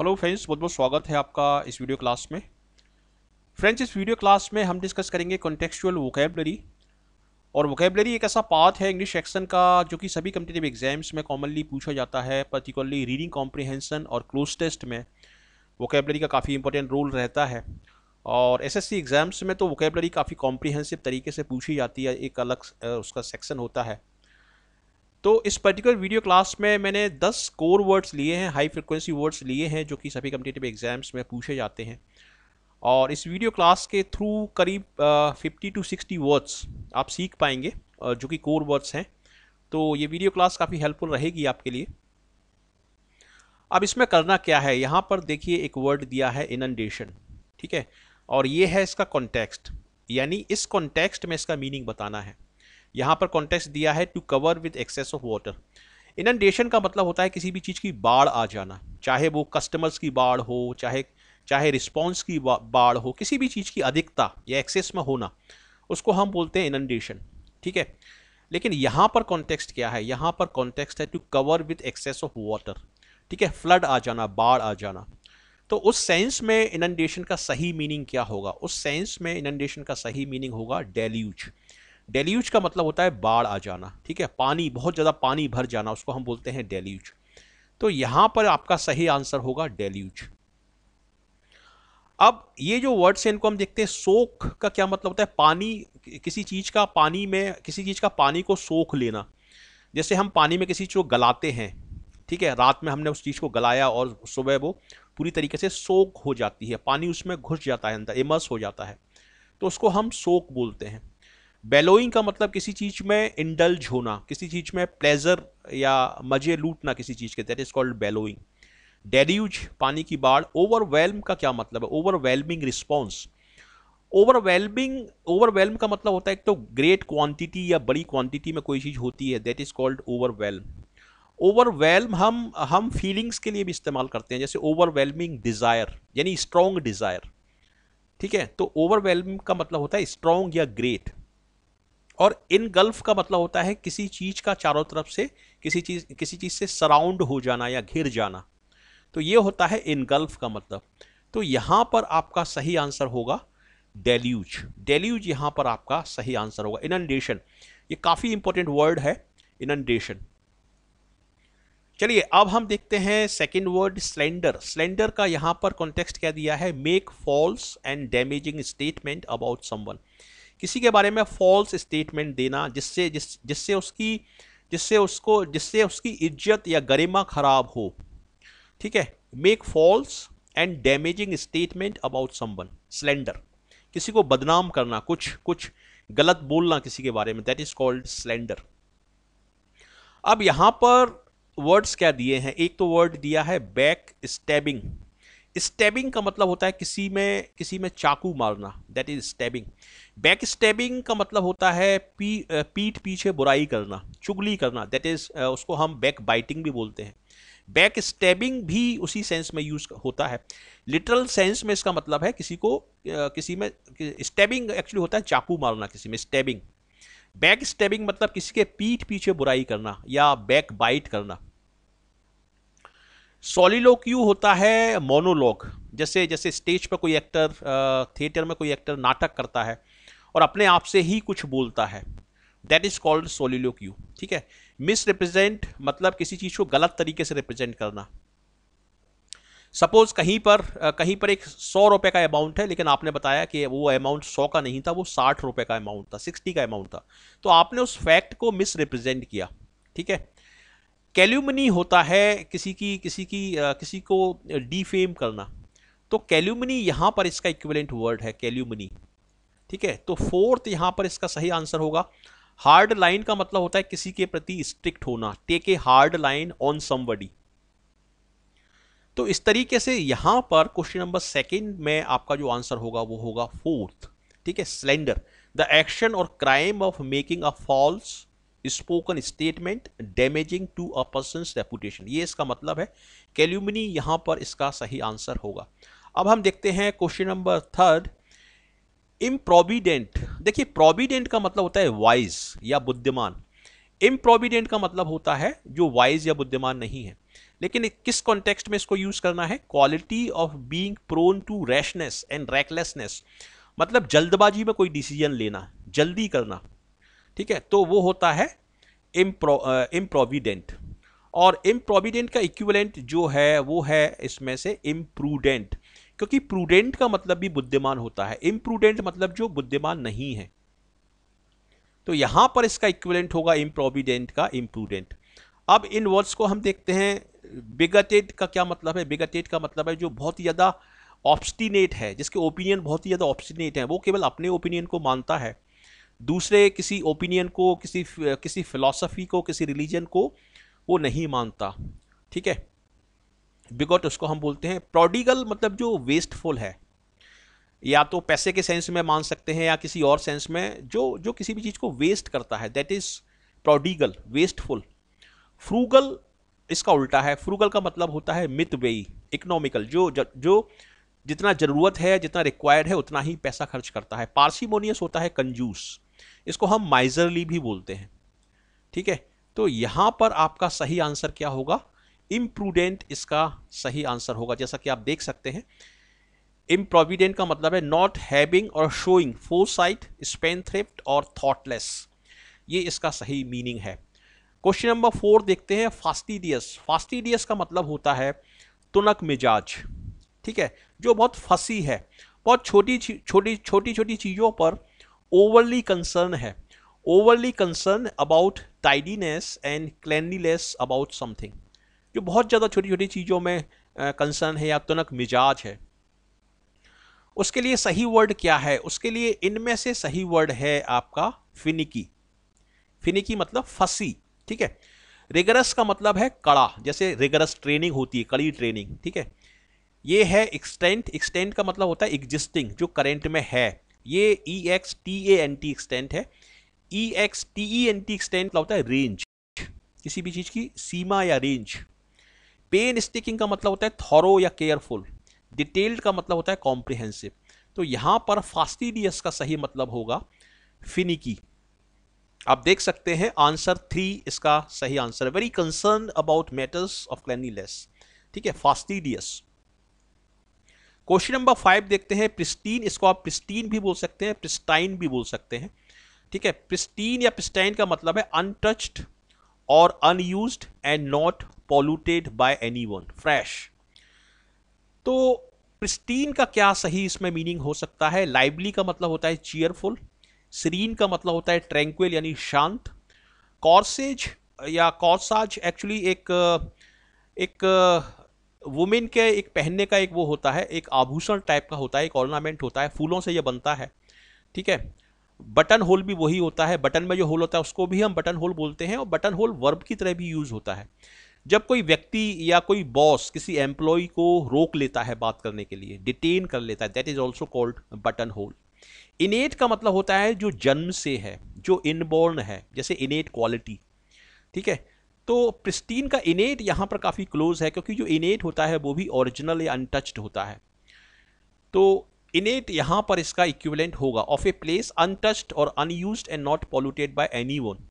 hello friends बहुत बहुत स्वागत है आपका इस वीडियो क्लास में फ्रेंड्स इस वीडियो क्लास में हम डिस्कस करेंगे कॉन्टेक्चुअल वोकेबलरी और वोकेबलरी एक ऐसा पार्ट है इंग्लिश सेक्शन का जो कि सभी कम्पिटेटिव एग्जाम्स में कॉमनली पूछा जाता है पर्टिकुलरली रीडिंग कॉम्प्रिहेंसन और क्लोज टेस्ट में वोकेबलरी का काफ़ी इंपॉर्टेंट रोल रहता है और एस एग्ज़ाम्स में तो वोकेबलरी काफ़ी कॉम्प्रीहेंसिव तरीके से पूछी जाती है एक अलग उसका सेक्शन होता है तो इस पर्टिकुलर वीडियो क्लास में मैंने 10 कोर वर्ड्स लिए हैं हाई फ्रिक्वेंसी वर्ड्स लिए हैं जो कि सभी कम्पिटेटिव एग्जाम्स में पूछे जाते हैं और इस वीडियो क्लास के थ्रू करीब फिफ्टी टू सिक्सटी वर्ड्स आप सीख पाएंगे जो कि कोर वर्ड्स हैं तो ये वीडियो क्लास काफ़ी हेल्पफुल रहेगी आपके लिए अब इसमें करना क्या है यहाँ पर देखिए एक वर्ड दिया है इनंडेशन ठीक है और ये है इसका कॉन्टेक्स्ट यानी इस कॉन्टेक्स्ट में इसका मीनिंग बताना है यहाँ पर कॉन्टेक्स्ट दिया है to cover with excess of water inundation का मतलब होता है किसी भी चीज़ की बाढ़ आ जाना चाहे वो कस्टमर्स की बाढ़ हो चाहे चाहे रिस्पॉन्स की बाढ़ हो किसी भी चीज़ की अधिकता या एक्सेस में होना उसको हम बोलते हैं इनंडेशन ठीक है लेकिन यहाँ पर कॉन्टेक्स्ट क्या है यहाँ पर कॉन्टेक्स्ट है to cover with excess of water ठीक है फ्लड आ जाना बाढ़ आ जाना तो उस सेंस में इनंडेशन का सही मीनिंग क्या होगा उस सेंस में इनंडेशन का सही मीनिंग होगा डेल्यूज डेल्यूज का मतलब होता है बाढ़ आ जाना ठीक है पानी बहुत ज़्यादा पानी भर जाना उसको हम बोलते हैं डेल्यूज तो यहाँ पर आपका सही आंसर होगा डेल्यूज अब ये जो वर्ड्स हैं इनको हम देखते हैं सोख का क्या मतलब होता है पानी किसी चीज़ का पानी में किसी चीज़ का पानी को सोख लेना जैसे हम पानी में किसी चीज़ को गलाते हैं ठीक है रात में हमने उस चीज़ को गलाया और सुबह वो पूरी तरीके से सोख हो जाती है पानी उसमें घुस जाता है अंदर इमर्स हो जाता है तो उसको हम सोख बोलते हैं बेलोइंग का मतलब किसी चीज में इंडल्ज होना किसी चीज में प्लेजर या मजे लूटना किसी चीज के that is called billowing deluge पानी की बाढ़ ओवरवेलम का क्या मतलब है ओवरवेलमिंग रिस्पॉन्स ओवरवेलमिंग ओवरवेलम का मतलब होता है एक तो ग्रेट क्वांटिटी या बड़ी क्वांटिटी में कोई चीज़ होती है that is called overwhelm overwhelm हम हम फीलिंग्स के लिए भी इस्तेमाल करते हैं जैसे ओवरवेलमिंग डिज़ायर यानी स्ट्रॉन्ग डिज़ायर ठीक है तो ओवरवेलम का मतलब होता है स्ट्रॉन्ग या ग्रेट और इन गल्फ का मतलब होता है किसी चीज़ का चारों तरफ से किसी चीज़ किसी चीज़ से सराउंड हो जाना या घिर जाना तो ये होता है इन गल्फ का मतलब तो यहां पर आपका सही आंसर होगा डेल्यूज डेल्यूज यहां पर आपका सही आंसर होगा इनंडेशन ये काफ़ी इंपॉर्टेंट वर्ड है इनंडेशन चलिए अब हम देखते हैं सेकेंड वर्ड स्लेंडर स्लेंडर का यहां पर कॉन्टेक्स्ट क्या दिया है make false and damaging statement about someone किसी के बारे में फॉल्स स्टेटमेंट देना जिससे जिस जिससे उसकी जिससे उसको जिससे उसकी इज्जत या गरिमा खराब हो ठीक है make false and damaging statement about someone slander किसी को बदनाम करना कुछ कुछ गलत बोलना किसी के बारे में दैट इज कॉल्ड स्लेंडर अब यहां पर वर्ड्स क्या दिए हैं एक तो वर्ड दिया है बैक स्टैबिंग स्टेबिंग का मतलब होता है किसी में किसी में चाकू मारना that is stabbing back stabbing का मतलब होता है पी पीठ पीछे बुराई करना चुगली करना दैट इज उसको हम बैक बाइटिंग भी बोलते हैं बैक स्टेबिंग भी उसी सेंस में यूज होता है लिटरल सेंस में इसका मतलब है किसी को किसी में स्टेबिंग एक्चुअली होता है चाकू मारना किसी में स्टेबिंग बैक स्टेबिंग मतलब किसी के पीठ पीछे बुराई करना या बैक बाइट करना यू होता है मोनोलॉग जैसे जैसे स्टेज पर कोई एक्टर थिएटर में कोई एक्टर नाटक करता है और अपने आप से ही कुछ बोलता है दैट इज कॉल्ड यू ठीक है मिस रिप्रेजेंट मतलब किसी चीज़ को गलत तरीके से रिप्रेजेंट करना सपोज कहीं पर कहीं पर एक सौ रुपये का अमाउंट है लेकिन आपने बताया कि वो अमाउंट सौ का नहीं था वो साठ रुपये का अमाउंट था सिक्सटी का अमाउंट था तो आपने उस फैक्ट को मिस रिप्रेजेंट किया ठीक है कैल्यूमनी होता है किसी की किसी की किसी को डीफेम करना तो कैल्यूमनी यहाँ पर इसका इक्विवेलेंट वर्ड है कैल्यूमनी ठीक है तो फोर्थ यहाँ पर इसका सही आंसर होगा हार्ड लाइन का मतलब होता है किसी के प्रति स्ट्रिक्ट होना take a hard line on somebody तो इस तरीके से यहाँ पर क्वेश्चन नंबर सेकेंड में आपका जो आंसर होगा वो होगा फोर्थ ठीक है स्लेंडर द एक्शन और crime of making a false spoken statement damaging to a person reputation ये इसका मतलब है कैल्यूमिनी यहाँ पर इसका सही आंसर होगा अब हम देखते हैं क्वेश्चन नंबर थर्ड इम्प्रोविडेंट देखिए प्रोविडेंट का मतलब होता है वाइज या बुद्धिमान इम्प्रोविडेंट का मतलब होता है जो वाइज या बुद्धिमान नहीं है लेकिन किस कॉन्टेक्स्ट में इसको यूज करना है quality of being prone to rashness and recklessness मतलब जल्दबाजी में कोई डिसीजन लेना जल्दी करना ठीक है तो वो होता है इम्प्रोविडेंट और इम्प्रोविडेंट का इक्विवेलेंट जो है वो है इसमें से इम्प्रूडेंट क्योंकि प्रूडेंट का मतलब भी बुद्धिमान होता है इम्प्रूडेंट मतलब जो बुद्धिमान नहीं है तो यहां पर इसका इक्विवेलेंट होगा इम्प्रोविडेंट का इम्प्रूडेंट अब इन वर्ड्स को हम देखते हैं बिगटेड का क्या मतलब है बिगटेड का मतलब है जो बहुत ही ज़्यादा ऑब्स्टिनेट है जिसके ओपिनियन बहुत ही ज़्यादा ऑब्स्टिनेट है वो केवल अपने ओपिनियन को मानता है दूसरे किसी ओपिनियन को किसी किसी फिलॉसफी को किसी रिलीजन को वो नहीं मानता ठीक है बिगॉट उसको हम बोलते हैं प्रोडिगल मतलब जो वेस्टफुल है या तो पैसे के सेंस में मान सकते हैं या किसी और सेंस में जो जो किसी भी चीज़ को वेस्ट करता है that is prodigal wasteful frugal इसका उल्टा है फ्रूगल का मतलब होता है मित वेई इकोनॉमिकल जो जो जितना ज़रूरत है जितना रिक्वायर्ड है उतना ही पैसा खर्च करता है पार्सीमोनियस होता है कंजूस इसको हम माइजरली भी बोलते हैं ठीक है तो यहाँ पर आपका सही आंसर क्या होगा इम्प्रूडेंट इसका सही आंसर होगा जैसा कि आप देख सकते हैं इम्प्रोविडेंट का मतलब है नॉट हैविंग और शोइंग स्पेन स्पेनथ्रिफ्ट और थॉटलेस ये इसका सही मीनिंग है क्वेश्चन नंबर फोर देखते हैं फास्टिडियस फास्टिडियस का मतलब होता है तुनक मिजाज ठीक है जो बहुत फसी है बहुत छोटी छोटी छोटी छोटी चीज़ों पर ओवरली कंसर्न है overly concern about tidiness and cleanliness about something जो बहुत ज़्यादा छोटी छोटी चीज़ों में कंसर्न है या तनक मिजाज है उसके लिए सही वर्ड क्या है उसके लिए इनमें से सही वर्ड है आपका फिनिकी फिनिकी मतलब फसी ठीक है रिगरस का मतलब है कड़ा जैसे रिगरस ट्रेनिंग होती है कड़ी ट्रेनिंग ठीक है ये है एक्सटेंट एक्सटेंट का मतलब होता है एग्जिस्टिंग जो करेंट में है ये E X T A N T extant है E X T E N T extent क्या होता है रेंज किसी भी चीज़ की सीमा या रेंज पेन स्टिकिंग का मतलब होता है थॉरो या केयरफुल डिटेल्ड का मतलब होता है कॉम्प्रिहेंसिव तो यहाँ पर फास्टिडियस का सही मतलब होगा फिनिकी आप देख सकते हैं आंसर थ्री इसका सही answer very concern about matters of cleanliness ठीक है फास्टिडियस क्वेश्चन नंबर फाइव देखते हैं प्रिस्टीन इसको आप प्रिस्टीन भी बोल सकते हैं प्रिस्टाइन भी बोल सकते हैं ठीक है प्रिस्टीन या प्रिस्टाइन का मतलब है अनटच्ड और unused and not polluted by anyone fresh तो प्रिस्टीन का क्या सही इसमें मीनिंग हो सकता है लाइवली का मतलब होता है चीयरफुल सीरीन का मतलब होता है ट्रैंक्विल यानी शांत कॉर्सेज या कॉर्साज एक्चुअली एक एक वुमेन के एक पहनने का एक वो होता है एक आभूषण टाइप का होता है एक ऑर्नामेंट होता है फूलों से ये बनता है ठीक है बटन होल भी वही होता है बटन में जो होल होता है उसको भी हम बटन होल बोलते हैं और बटन होल वर्ब की तरह भी यूज़ होता है जब कोई व्यक्ति या कोई बॉस किसी एम्प्लॉय को रोक लेता है बात करने के लिए डिटेन कर लेता है that is also called buttonhole innate का मतलब होता है जो जन्म से है जो इनबॉर्न है जैसे इनेट क्वालिटी ठीक है तो प्रिस्टीन का इनेट यहाँ पर काफ़ी क्लोज है क्योंकि जो इनेट होता है वो भी ओरिजिनल या अनटच्ड होता है तो इनेट यहाँ पर इसका इक्विवेलेंट होगा ऑफ ए प्लेस अनटच्ड और unused and not polluted by one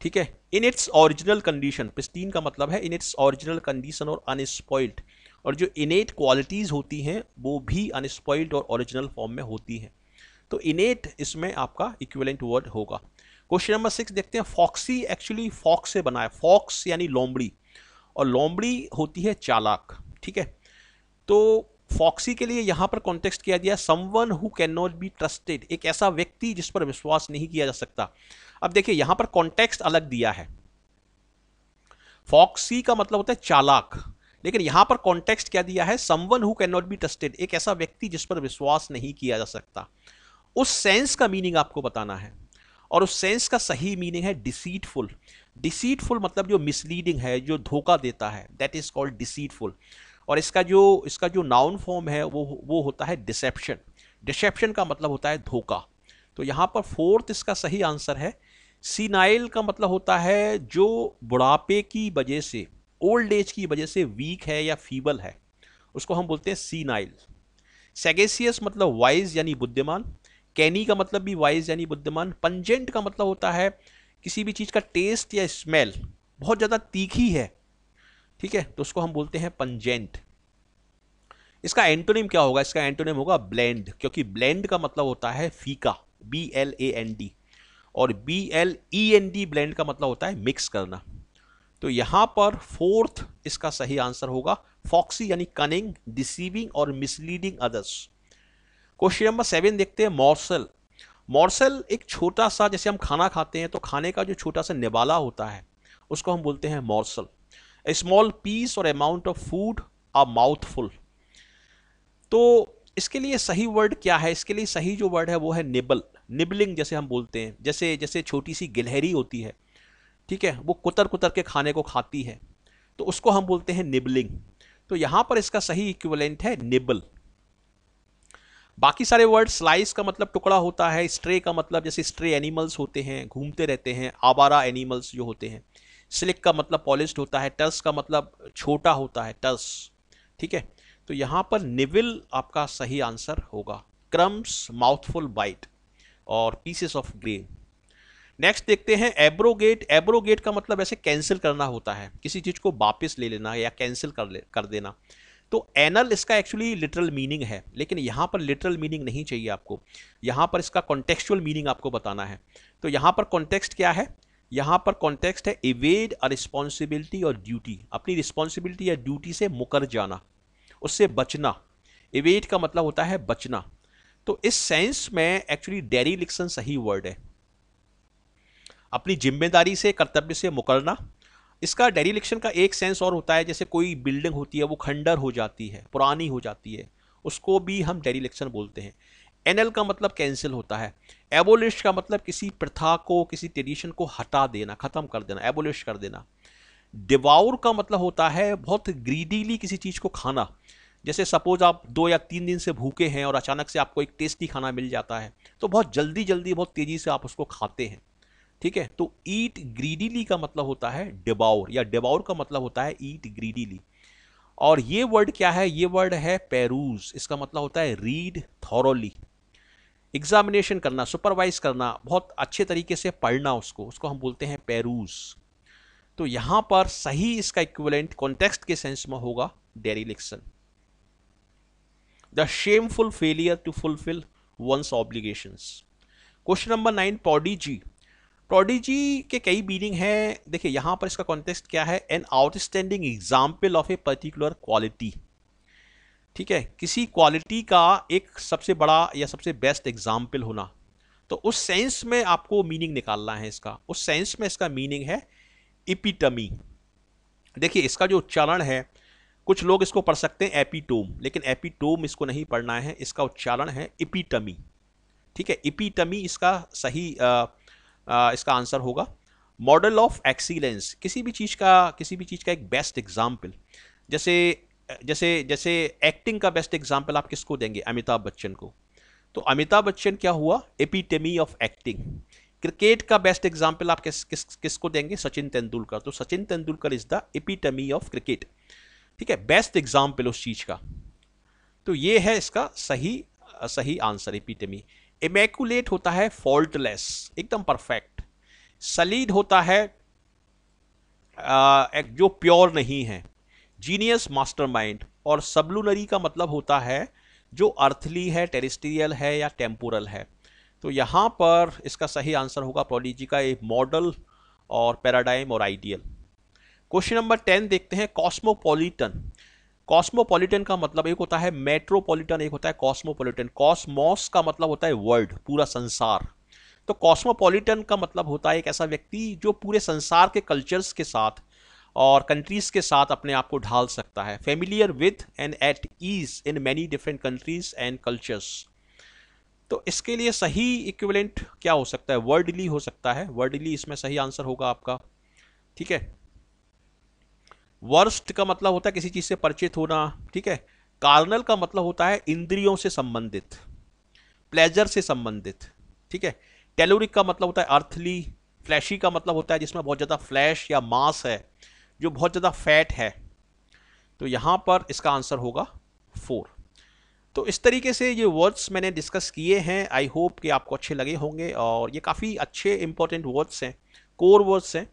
ठीक है in its original condition pristine का मतलब है इन इट्स ओरिजिनल कंडीशन और अनस्पॉइल्ड और जो इनेट क्वालिटीज़ होती हैं वो भी अनस्पॉइल्ड और ओरिजिनल फॉर्म में होती हैं तो इनेट इसमें आपका इक्विवेलेंट वर्ड होगा क्वेश्चन नंबर सिक्स देखते हैं फॉक्सी एक्चुअली फॉक्स से बना है फॉक्स यानी लोमड़ी और लोमड़ी होती है चालाक ठीक है तो फॉक्सी के लिए यहाँ पर कॉन्टेक्स्ट किया गया someone who can not be trusted एक ऐसा व्यक्ति जिस पर विश्वास नहीं किया जा सकता अब देखिए यहाँ पर कॉन्टेक्स्ट अलग दिया है फॉक्सी का मतलब होता है चालाक लेकिन यहाँ पर कॉन्टेक्स्ट क्या दिया है someone who can not be trusted एक ऐसा व्यक्ति जिस पर विश्वास नहीं किया जा सकता उस सेंस का मीनिंग आपको बताना है और उस सेंस का सही मीनिंग है डिसीटफुल डिसीटफुल मतलब जो मिसलीडिंग है जो धोखा देता है दैट इज़ कॉल्ड डिसीटफुल और इसका जो इसका जो नाउन फॉर्म है वो वो होता है डिसेप्शन डिसेप्शन का मतलब होता है धोखा तो यहाँ पर फोर्थ इसका सही आंसर है सीनाइल का मतलब होता है जो बुढ़ापे की वजह से ओल्ड एज की वजह से वीक है या फीबल है उसको हम बोलते हैं सीनाइल सेगेसियस मतलब वाइज यानी बुद्धिमान कैनी का मतलब भी वाइज यानी बुद्धिमान पंजेंट का मतलब होता है किसी भी चीज़ का टेस्ट या स्मेल बहुत ज़्यादा तीखी है ठीक है तो उसको हम बोलते हैं पंजेंट इसका एंटोनिम क्या होगा इसका एंटोनिम होगा ब्लेंड क्योंकि ब्लेंड का मतलब होता है फीका B L A N D और B L E N D blend का मतलब होता है मिक्स करना तो यहाँ पर फोर्थ इसका सही आंसर होगा फॉक्सी यानी कनिंग डिसीविंग और misleading others question number seven देखते हैं मॉर्सल मॉर्सल एक छोटा सा जैसे हम खाना खाते हैं तो खाने का जो छोटा सा निवाला होता है उसको हम बोलते हैं मॉर्सल स्मॉल पीस और amount of food a mouthful तो इसके लिए सही वर्ड क्या है इसके लिए सही जो वर्ड है वो है निबल निबलिंग जैसे हम बोलते हैं जैसे जैसे छोटी सी गिलहरी होती है ठीक है वो कुतर कुतर के खाने को खाती है तो उसको हम बोलते हैं निबलिंग तो यहाँ पर इसका सही इक्विवेलेंट है निबल बाकी सारे वर्ड स्लाइस का मतलब टुकड़ा होता है स्ट्रे का मतलब जैसे स्ट्रे एनिमल्स होते हैं घूमते रहते हैं आवारा एनिमल्स जो होते हैं स्लिक का मतलब पॉलिश होता है टस का मतलब छोटा होता है टस ठीक है तो यहाँ पर निविल आपका सही आंसर होगा क्रम्स माउथफुल बाइट और पीसेस ऑफ ग्रेन नेक्स्ट देखते हैं एब्रोगेट एब्रोगेट का मतलब ऐसे कैंसिल करना होता है किसी चीज़ को वापस ले लेना या कैंसिल कर ले कर देना तो एनल इसका एक्चुअली लिटरल मीनिंग है लेकिन यहाँ पर लिटरल मीनिंग नहीं चाहिए आपको यहाँ पर इसका कॉन्टेक्चुअल मीनिंग आपको बताना है तो यहाँ पर कॉन्टेक्स्ट क्या है यहाँ पर कॉन्टेक्स्ट है इवेड अ रिस्पॉन्सिबिलिटी और ड्यूटी अपनी रिस्पॉन्सिबिलिटी या ड्यूटी से मुकर जाना उससे बचना इवेड का मतलब होता है बचना तो इस सेंस में एक्चुअली डेरी लिक्सन सही वर्ड है अपनी जिम्मेदारी से कर्तव्य से मुकरना इसका डेरिलिक्शन का एक सेंस और होता है जैसे कोई बिल्डिंग होती है वो खंडर हो जाती है पुरानी हो जाती है उसको भी हम डेरिलिक्शन बोलते हैं एनएल का मतलब कैंसिल होता है एबोलिश का मतलब किसी प्रथा को किसी ट्रेडिशन को हटा देना ख़त्म कर देना एबोलिश कर देना डिवाउर का मतलब होता है बहुत ग्रीडीली किसी चीज़ को खाना जैसे सपोज आप दो या तीन दिन से भूखे हैं और अचानक से आपको एक टेस्टी खाना मिल जाता है तो बहुत जल्दी जल्दी बहुत तेज़ी से आप उसको खाते हैं ठीक है तो ईट ग्रीडीली का मतलब होता है डिबाउर या डिबाउर का मतलब होता है ईट ग्रीडीली और ये वर्ड क्या है ये वर्ड है पेरूज इसका मतलब होता है रीड थॉरोली एग्जामिनेशन करना सुपरवाइज करना बहुत अच्छे तरीके से पढ़ना उसको उसको हम बोलते हैं पेरूज तो यहाँ पर सही इसका इक्विवेलेंट कॉन्टेक्स्ट के सेंस में होगा dereliction the shameful failure to fulfil one's obligations question number nine prodigy prodigy के कई मीनिंग हैं देखिए यहाँ पर इसका कॉन्टेक्स्ट क्या है an outstanding example of a particular quality ठीक है किसी क्वालिटी का एक सबसे बड़ा या सबसे बेस्ट एग्जाम्पल होना तो उस सेंस में आपको मीनिंग निकालना है इसका उस सेंस में इसका मीनिंग है इपिटमी देखिए इसका जो उच्चारण है कुछ लोग इसको पढ़ सकते हैं एपिटोम लेकिन एपिटोम इसको नहीं पढ़ना है इसका उच्चारण है इपिटमी ठीक है इपिटमी इसका सही आ, इसका आंसर होगा मॉडल ऑफ एक्सीलेंस किसी भी चीज़ का किसी भी चीज़ का एक बेस्ट एग्जाम्पल जैसे जैसे जैसे एक्टिंग का बेस्ट एग्जाम्पल आप किसको देंगे अमिताभ बच्चन को तो अमिताभ बच्चन क्या हुआ एपिटेमी ऑफ एक्टिंग क्रिकेट का बेस्ट एग्जाम्पल आप किस किस किसको देंगे सचिन तेंदुलकर तो Sachin Tendulkar is the epitome of cricket ठीक है बेस्ट एग्जाम्पल उस चीज़ का तो ये है इसका सही सही आंसर एपिटेमी इमेकुलेट होता है फॉल्टलेस एकदम परफेक्ट सलीड होता है आ, जो प्योर नहीं है जीनियस मास्टरमाइंड और सबलूनरी का मतलब होता है जो अर्थली है टेरिस्ट्रियल है या टेम्पोरल है तो यहाँ पर इसका सही आंसर होगा प्रोलिजी का एक मॉडल और पैराडाइम और आइडियल क्वेश्चन नंबर टेन देखते हैं कॉस्मोपॉलिटन कॉस्मोपॉलिटन का मतलब एक होता है मेट्रोपॉलिटन एक होता है कॉस्मोपॉलिटन कॉस्मॉस का मतलब होता है वर्ल्ड पूरा संसार तो कॉस्मोपॉलिटन का मतलब होता है एक ऐसा व्यक्ति जो पूरे संसार के कल्चर्स के साथ और कंट्रीज के साथ अपने आप को ढाल सकता है familiar with and at ease in many different countries and cultures तो इसके लिए सही इक्विवेलेंट क्या हो सकता है वर्डली हो सकता है वर्डली इसमें सही आंसर होगा आपका ठीक है वर्स्ट का मतलब होता है किसी चीज़ से परिचित होना ठीक है कार्नल का मतलब होता है इंद्रियों से संबंधित प्लेजर से संबंधित ठीक है टेलोरिक का मतलब होता है अर्थली फ्लैशी का मतलब होता है जिसमें बहुत ज़्यादा फ्लैश या मास है जो बहुत ज़्यादा फैट है तो यहाँ पर इसका आंसर होगा फोर तो इस तरीके से ये वर्ड्स मैंने डिस्कस किए हैं आई होप कि आपको अच्छे लगे होंगे और ये काफ़ी अच्छे इंपॉर्टेंट वर्ड्स हैं कोर वर्ड्स हैं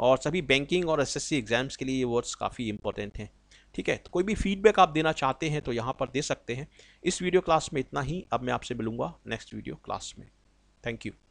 और सभी बैंकिंग और एसएससी एग्ज़ाम्स के लिए ये वर्ड्स काफ़ी इंपॉर्टेंट हैं ठीक है तो कोई भी फीडबैक आप देना चाहते हैं तो यहाँ पर दे सकते हैं इस वीडियो क्लास में इतना ही अब मैं आपसे मिलूँगा नेक्स्ट वीडियो क्लास में थैंक यू